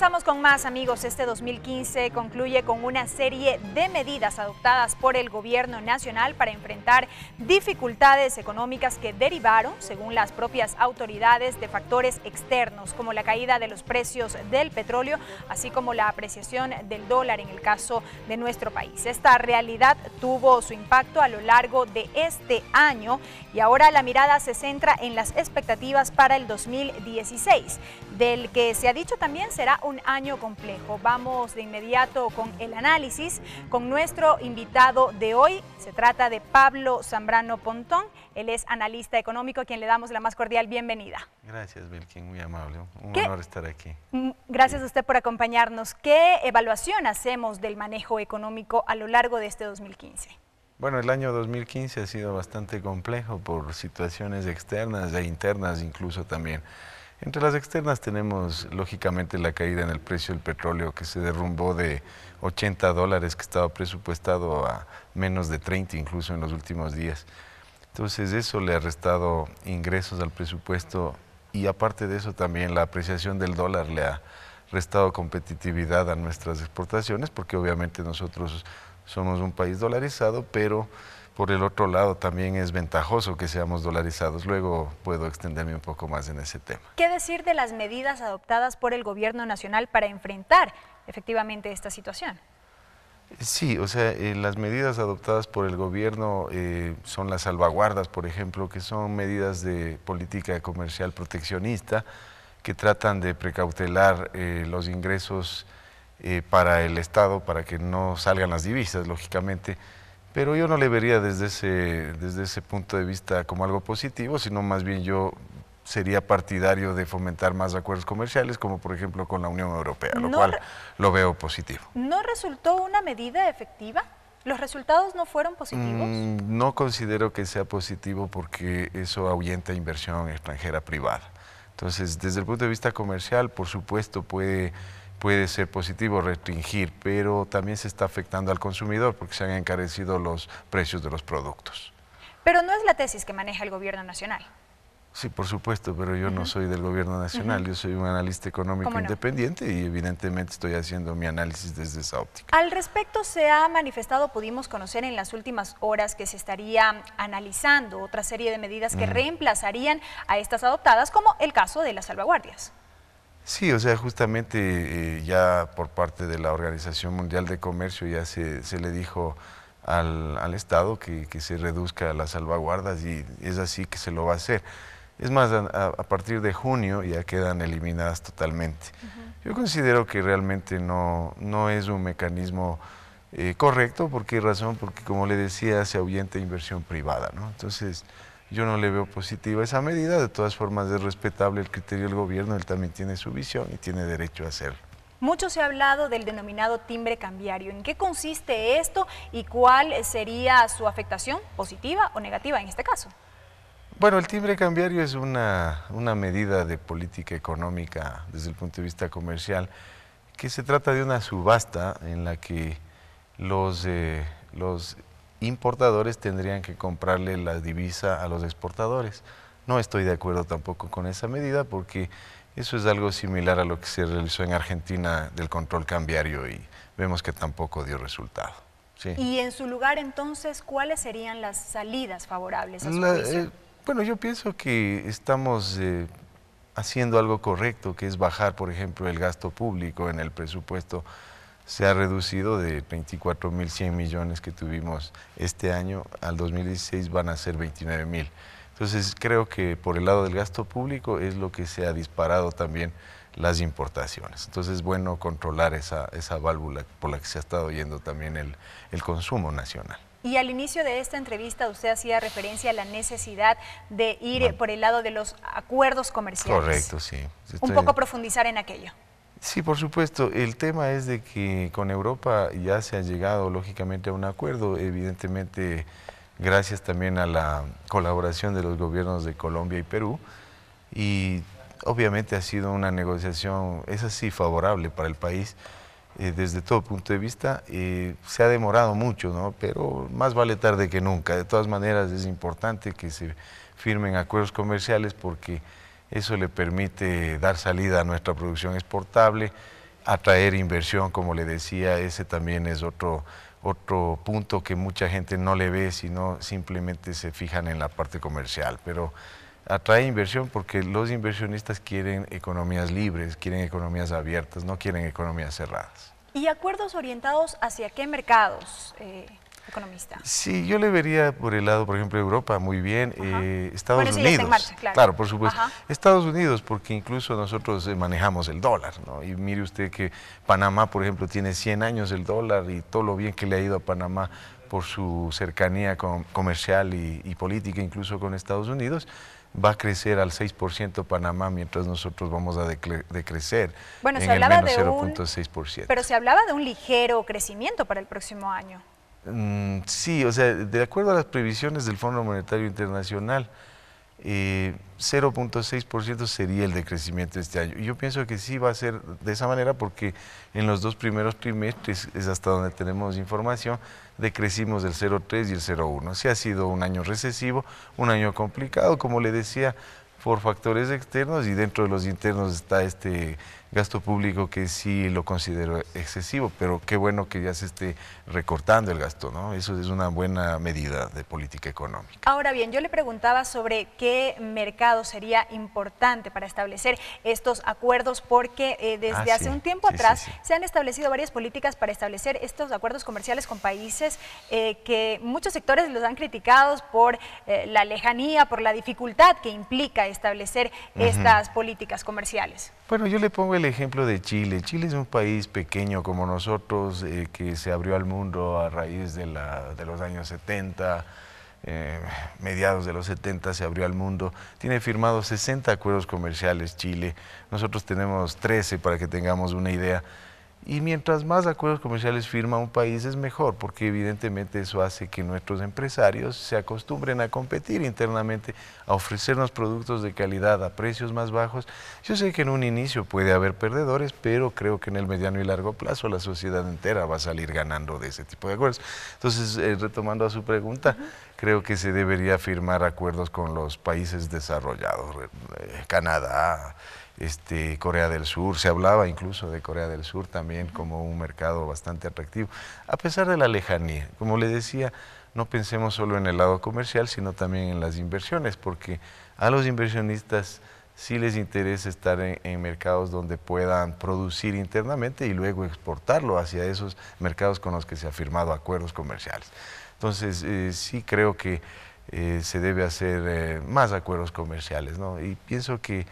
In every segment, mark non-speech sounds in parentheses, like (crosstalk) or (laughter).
Pasamos con más amigos. Este 2015 concluye con una serie de medidas adoptadas por el gobierno nacional para enfrentar dificultades económicas que derivaron, según las propias autoridades, de factores externos como la caída de los precios del petróleo, así como la apreciación del dólar en el caso de nuestro país. Esta realidad tuvo su impacto a lo largo de este año y ahora la mirada se centra en las expectativas para el 2016, del que se ha dicho también será un un año complejo. Vamos de inmediato con el análisis con nuestro invitado de hoy. Se trata de Pablo Zambrano Pontón. Él es analista económico a quien le damos la más cordial bienvenida. Gracias, Belkin, muy amable. Un honor estar aquí. Mm, gracias a usted por acompañarnos. ¿Qué evaluación hacemos del manejo económico a lo largo de este 2015? Bueno, el año 2015 ha sido bastante complejo por situaciones externas e internas incluso también. Entre las externas tenemos lógicamente la caída en el precio del petróleo que se derrumbó de 80 dólares que estaba presupuestado a menos de 30 incluso en los últimos días. Entonces eso le ha restado ingresos al presupuesto y aparte de eso también la apreciación del dólar le ha restado competitividad a nuestras exportaciones porque obviamente nosotros somos un país dolarizado, pero por el otro lado, también es ventajoso que seamos dolarizados. Luego puedo extenderme un poco más en ese tema. ¿Qué decir de las medidas adoptadas por el gobierno nacional para enfrentar efectivamente esta situación? Sí, o sea, eh, las medidas adoptadas por el gobierno eh, son las salvaguardas, por ejemplo, que son medidas de política comercial proteccionista que tratan de precautelar eh, los ingresos para el Estado, para que no salgan las divisas, lógicamente, pero yo no le vería desde ese, desde ese punto de vista como algo positivo, sino más bien yo sería partidario de fomentar más acuerdos comerciales, como por ejemplo con la Unión Europea, lo cual lo veo positivo. ¿No resultó una medida efectiva? ¿Los resultados no fueron positivos? Mm, no considero que sea positivo porque eso ahuyenta inversión extranjera privada. Entonces, desde el punto de vista comercial, por supuesto, puede puede ser positivo restringir, pero también se está afectando al consumidor porque se han encarecido los precios de los productos. Pero no es la tesis que maneja el gobierno nacional. Sí, por supuesto, pero yo no soy del gobierno nacional, yo soy un analista económico independiente y evidentemente estoy haciendo mi análisis desde esa óptica. Al respecto se ha manifestado, pudimos conocer en las últimas horas que se estaría analizando otra serie de medidas que reemplazarían a estas adoptadas, como el caso de las salvaguardias. Sí, o sea, justamente eh, ya por parte de la Organización Mundial de Comercio ya se, le dijo al, Estado que, se reduzca las salvaguardas y es así que se lo va a hacer. Es más, a, partir de junio ya quedan eliminadas totalmente. Yo considero que realmente no, no es un mecanismo eh, correcto. ¿Por qué razón? Porque, como le decía, se ahuyenta inversión privada. ¿no? Entonces, yo no le veo positiva esa medida, de todas formas es respetable el criterio del gobierno, él también tiene su visión y tiene derecho a hacerlo. Mucho se ha hablado del denominado timbre cambiario. ¿En qué consiste esto y cuál sería su afectación, positiva o negativa en este caso? Bueno, el timbre cambiario es una, una medida de política económica desde el punto de vista comercial, que se trata de una subasta en la que los, eh, los importadores tendrían que comprarle la divisa a los exportadores. No estoy de acuerdo tampoco con esa medida porque eso es algo similar a lo que se realizó en Argentina del control cambiario y vemos que tampoco dio resultado. Y en su lugar entonces, ¿cuáles serían las salidas favorables a su la, eh, Bueno, yo pienso que estamos eh, haciendo algo correcto, que es bajar, por ejemplo, el gasto público en el presupuesto se ha reducido de 24.100 millones que tuvimos este año al 2016 van a ser 29.000. Entonces creo que por el lado del gasto público es lo que se ha disparado también las importaciones. Entonces es bueno controlar esa, válvula por la que se ha estado yendo también el, consumo nacional. Y al inicio de esta entrevista usted hacía referencia a la necesidad de ir por el lado de los acuerdos comerciales. Correcto, sí. Un poco profundizar en aquello. Sí, por supuesto. El tema es de que con Europa ya se ha llegado lógicamente a un acuerdo, evidentemente gracias también a la colaboración de los gobiernos de Colombia y Perú. Y obviamente ha sido una negociación, es así, favorable para el país eh, desde todo punto de vista. Eh, se ha demorado mucho, ¿no? pero más vale tarde que nunca. De todas maneras es importante que se firmen acuerdos comerciales porque eso le permite dar salida a nuestra producción exportable, atraer inversión, como le decía, ese también es otro, otro punto que mucha gente no le ve, sino simplemente se fijan en la parte comercial. Pero atrae inversión porque los inversionistas quieren economías libres, quieren economías abiertas, no quieren economías cerradas. ¿Y acuerdos orientados hacia qué mercados? Eh, economista. Sí, yo le vería por el lado, por ejemplo, Europa, muy bien, eh, Estados Unidos. claro. por supuesto. Estados Unidos, porque incluso nosotros eh, manejamos el dólar, ¿no? Y mire usted que Panamá, por ejemplo, tiene 100 años el dólar y todo lo bien que le ha ido a Panamá por su cercanía comercial y, política, incluso con Estados Unidos va a crecer al 6% Panamá, mientras nosotros vamos a decrecer bueno, se hablaba 0.6%. Pero se hablaba de un ligero crecimiento para el próximo año. Mm, sí, o sea, de acuerdo a las previsiones del Fondo Monetario Internacional, eh, 0.6% sería el decrecimiento este año. Yo pienso que sí va a ser de esa manera porque en los dos primeros trimestres, es hasta donde tenemos información, decrecimos del 0.3 y el 0.1. Sí ha sido un año recesivo, un año complicado, como le decía, por factores externos y dentro de los internos está este gasto público que sí lo considero excesivo, pero qué bueno que ya se esté recortando el gasto, ¿no? Eso es una buena medida de política económica. Ahora bien, yo le preguntaba sobre qué mercado sería importante para establecer estos acuerdos, porque eh, desde ah, hace un tiempo atrás se han establecido varias políticas para establecer estos acuerdos comerciales con países eh, que muchos sectores los han criticado por eh, la lejanía, por la dificultad que implica establecer estas políticas comerciales. Bueno, yo le pongo el ejemplo de Chile. Chile es un país pequeño como nosotros, eh, que se abrió al mundo a raíz de, la, de los años 70, eh, mediados de los 70 se abrió al mundo. Tiene firmados 60 acuerdos comerciales Chile. Nosotros tenemos 13 para que tengamos una idea. Y mientras más acuerdos comerciales firma un país es mejor, porque evidentemente eso hace que nuestros empresarios se acostumbren a competir internamente, a ofrecernos productos de calidad a precios más bajos. Yo sé que en un inicio puede haber perdedores, pero creo que en el mediano y largo plazo la sociedad entera va a salir ganando de ese tipo de acuerdos. Entonces, eh, retomando a su pregunta, creo que se debería firmar acuerdos con los países desarrollados, eh, Canadá, este, Corea del Sur, se hablaba incluso de Corea del Sur también como un mercado bastante atractivo, a pesar de la lejanía. Como le decía, no pensemos solo en el lado comercial, sino también en las inversiones, porque a los inversionistas sí les interesa estar en, mercados donde puedan producir internamente y luego exportarlo hacia esos mercados con los que se han firmado acuerdos comerciales. Entonces, eh, sí creo que eh, se debe hacer eh, más acuerdos comerciales, ¿no? Y pienso que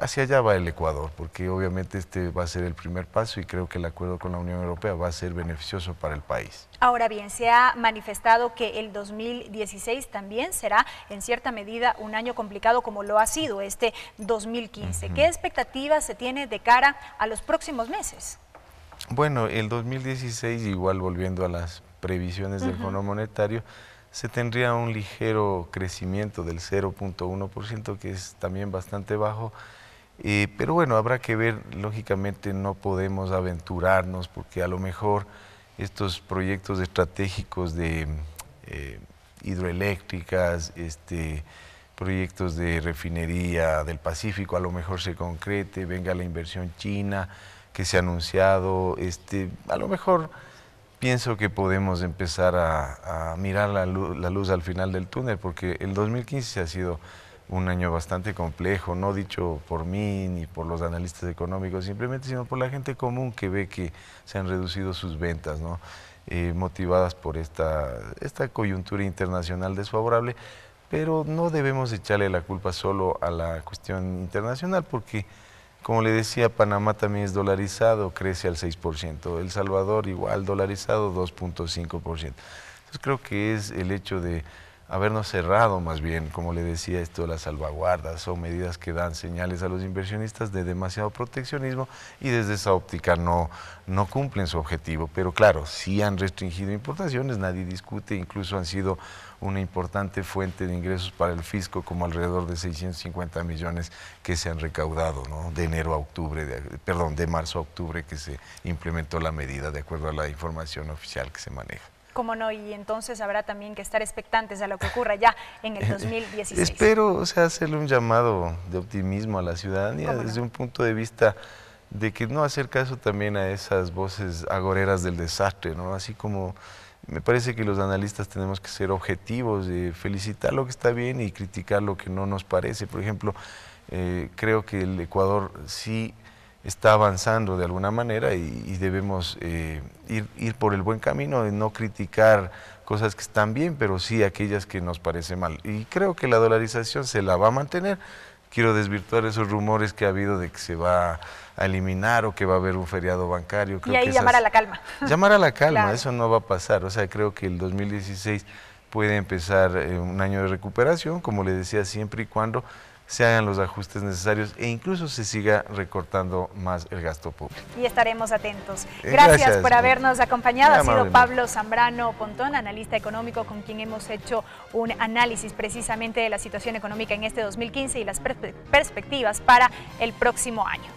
hacia allá va el Ecuador, porque obviamente este va a ser el primer paso y creo que el acuerdo con la Unión Europea va a ser beneficioso para el país. Ahora bien, se ha manifestado que el 2016 también será en cierta medida un año complicado como lo ha sido este 2015. ¿Qué expectativas se tiene de cara a los próximos meses? Bueno, el 2016, igual volviendo a las previsiones del Fondo Monetario, se tendría un ligero crecimiento del 0.1%, que es también bastante bajo, eh, pero bueno, habrá que ver, lógicamente no podemos aventurarnos porque a lo mejor estos proyectos estratégicos de eh, hidroeléctricas, este, proyectos de refinería del Pacífico, a lo mejor se concrete, venga la inversión china que se ha anunciado, este, a lo mejor pienso que podemos empezar a, mirar la luz, la luz al final del túnel porque el 2015 ha sido un año bastante complejo, no dicho por mí ni por los analistas económicos, simplemente sino por la gente común que ve que se han reducido sus ventas, ¿no? Eh, motivadas por esta, esta coyuntura internacional desfavorable, pero no debemos echarle la culpa solo a la cuestión internacional, porque como le decía, Panamá también es dolarizado, crece al 6%, El Salvador igual dolarizado, 2.5%. Entonces creo que es el hecho de habernos cerrado más bien, como le decía esto, las salvaguardas son medidas que dan señales a los inversionistas de demasiado proteccionismo y desde esa óptica no, no cumplen su objetivo. Pero claro, sí han restringido importaciones, nadie discute, incluso han sido una importante fuente de ingresos para el fisco, como alrededor de 650 millones que se han recaudado de enero a octubre, de, perdón, de marzo a octubre que se implementó la medida de acuerdo a la información oficial que se maneja cómo no, y entonces habrá también que estar expectantes a lo que ocurra ya en el 2016. (laughs) Espero, o sea, hacerle un llamado de optimismo a la ciudadanía desde un punto de vista de que no hacer caso también a esas voces agoreras del desastre, ¿no? Así como me parece que los analistas tenemos que ser objetivos, de felicitar lo que está bien y criticar lo que no nos parece. Por ejemplo, eh, creo que el Ecuador sí está avanzando de alguna manera y, debemos eh, ir, ir, por el buen camino de no criticar cosas que están bien, pero sí aquellas que nos parecen mal. Y creo que la dolarización se la va a mantener. Quiero desvirtuar esos rumores que ha habido de que se va a eliminar o que va a haber un feriado bancario. y ahí llamar a la calma. Llamar a la calma, eso no va a pasar. O sea, creo que el 2016 puede empezar eh, un año de recuperación, como le decía, siempre y cuando se hagan los ajustes necesarios e incluso se siga recortando más el gasto público. Y estaremos atentos. Eh, gracias, por habernos acompañado. Ha sido Pablo Zambrano Pontón, analista económico con quien hemos hecho un análisis precisamente de la situación económica en este 2015 y las perspectivas para el próximo año.